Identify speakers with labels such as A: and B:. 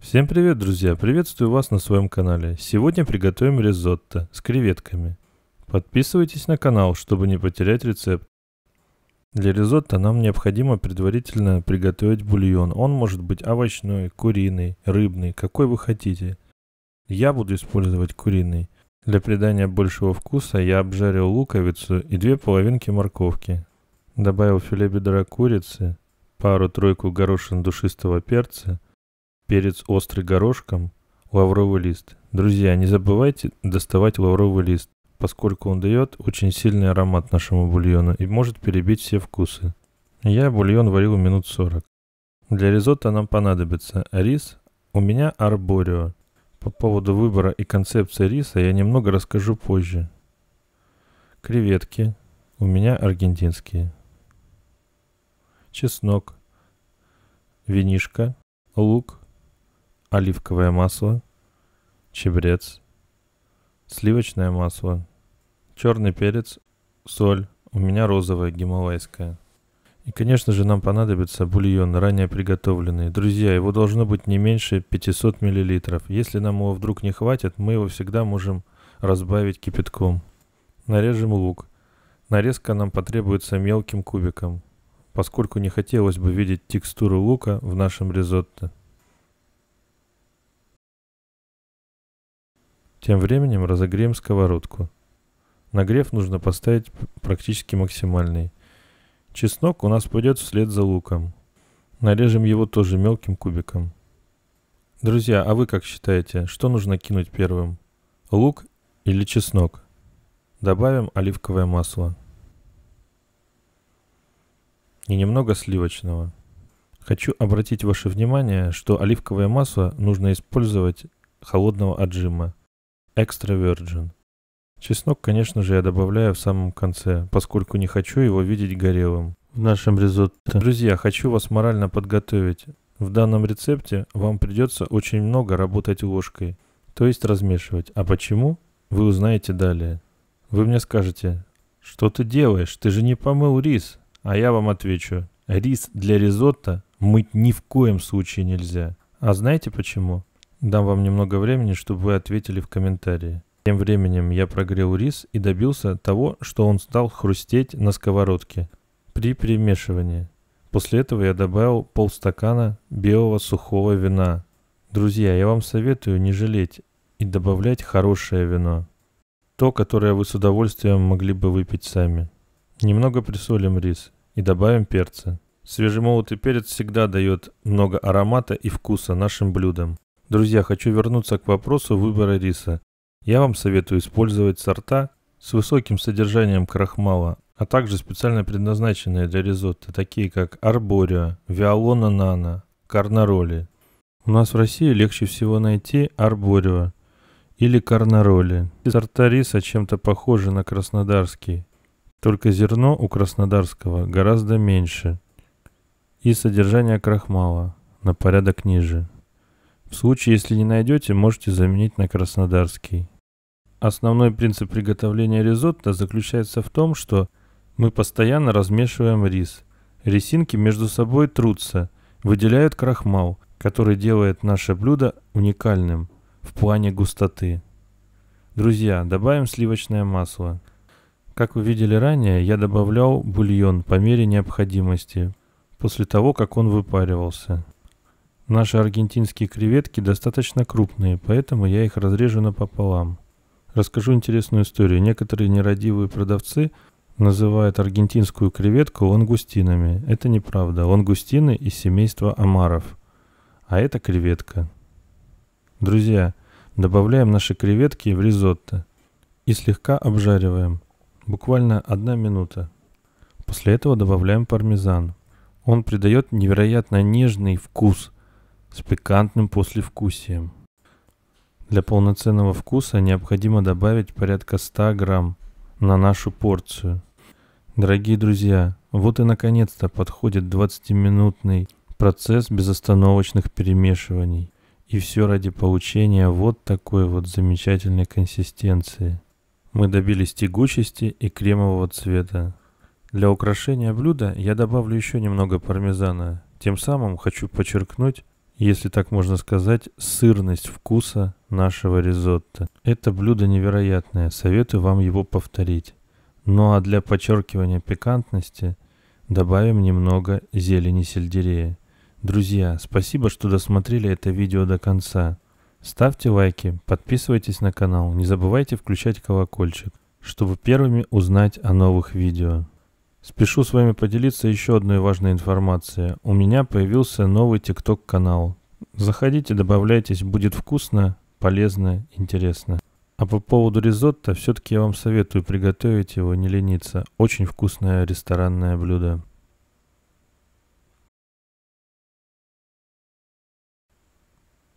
A: Всем привет, друзья! Приветствую вас на своем канале. Сегодня приготовим ризотто с креветками. Подписывайтесь на канал, чтобы не потерять рецепт. Для ризотто нам необходимо предварительно приготовить бульон. Он может быть овощной, куриный, рыбный, какой вы хотите. Я буду использовать куриный. Для придания большего вкуса я обжарил луковицу и две половинки морковки. Добавил филе бедра курицы, пару-тройку горошин душистого перца – перец острый горошком, лавровый лист. Друзья, не забывайте доставать лавровый лист, поскольку он дает очень сильный аромат нашему бульону и может перебить все вкусы. Я бульон варил минут 40. Для ризотто нам понадобится рис, у меня арборио. По поводу выбора и концепции риса я немного расскажу позже. Креветки, у меня аргентинские. Чеснок, винишка, лук, оливковое масло, чебрец, сливочное масло, черный перец, соль, у меня розовая гималайская. И, конечно же, нам понадобится бульон, ранее приготовленный. Друзья, его должно быть не меньше 500 мл. Если нам его вдруг не хватит, мы его всегда можем разбавить кипятком. Нарежем лук. Нарезка нам потребуется мелким кубиком, поскольку не хотелось бы видеть текстуру лука в нашем ризотто. Тем временем разогреем сковородку. Нагрев нужно поставить практически максимальный. Чеснок у нас пойдет вслед за луком. Нарежем его тоже мелким кубиком. Друзья, а вы как считаете, что нужно кинуть первым? Лук или чеснок? Добавим оливковое масло. И немного сливочного. Хочу обратить ваше внимание, что оливковое масло нужно использовать холодного отжима – Экстра Virgin. Чеснок, конечно же, я добавляю в самом конце, поскольку не хочу его видеть горелым. В нашем ризотто. Друзья, хочу вас морально подготовить. В данном рецепте вам придется очень много работать ложкой, то есть размешивать. А почему? Вы узнаете далее. Вы мне скажете, что ты делаешь? Ты же не помыл рис. А я вам отвечу, рис для ризотто мыть ни в коем случае нельзя. А знаете почему? Дам вам немного времени, чтобы вы ответили в комментарии. Тем временем я прогрел рис и добился того, что он стал хрустеть на сковородке при перемешивании. После этого я добавил полстакана белого сухого вина. Друзья, я вам советую не жалеть и добавлять хорошее вино. То, которое вы с удовольствием могли бы выпить сами. Немного присолим рис и добавим перца. Свежемолотый перец всегда дает много аромата и вкуса нашим блюдам. Друзья, хочу вернуться к вопросу выбора риса. Я вам советую использовать сорта с высоким содержанием крахмала, а также специально предназначенные для ризотто, такие как арборио, виолона нано, карнароли. У нас в России легче всего найти арборио или карнароли. Сорта риса чем-то похожи на краснодарский, только зерно у краснодарского гораздо меньше и содержание крахмала на порядок ниже. В случае, если не найдете, можете заменить на краснодарский. Основной принцип приготовления ризотто заключается в том, что мы постоянно размешиваем рис. Рисинки между собой трутся, выделяют крахмал, который делает наше блюдо уникальным в плане густоты. Друзья, добавим сливочное масло. Как вы видели ранее, я добавлял бульон по мере необходимости, после того, как он выпаривался. Наши аргентинские креветки достаточно крупные, поэтому я их разрежу напополам. Расскажу интересную историю. Некоторые нерадивые продавцы называют аргентинскую креветку лангустинами. Это неправда. Лангустины из семейства омаров. А это креветка. Друзья, добавляем наши креветки в ризотто и слегка обжариваем. Буквально одна минута. После этого добавляем пармезан. Он придает невероятно нежный вкус – с пикантным послевкусием. Для полноценного вкуса необходимо добавить порядка 100 грамм на нашу порцию. Дорогие друзья, вот и наконец-то подходит 20-минутный процесс безостановочных перемешиваний. И все ради получения вот такой вот замечательной консистенции. Мы добились тягучести и кремового цвета. Для украшения блюда я добавлю еще немного пармезана. Тем самым хочу подчеркнуть если так можно сказать, сырность вкуса нашего ризотто. Это блюдо невероятное, советую вам его повторить. Ну а для подчеркивания пикантности добавим немного зелени сельдерея. Друзья, спасибо, что досмотрели это видео до конца. Ставьте лайки, подписывайтесь на канал, не забывайте включать колокольчик, чтобы первыми узнать о новых видео. Спешу с вами поделиться еще одной важной информацией. У меня появился новый TikTok канал. Заходите, добавляйтесь, будет вкусно, полезно, интересно. А по поводу ризотто, все-таки я вам советую приготовить его, не лениться. Очень вкусное ресторанное блюдо.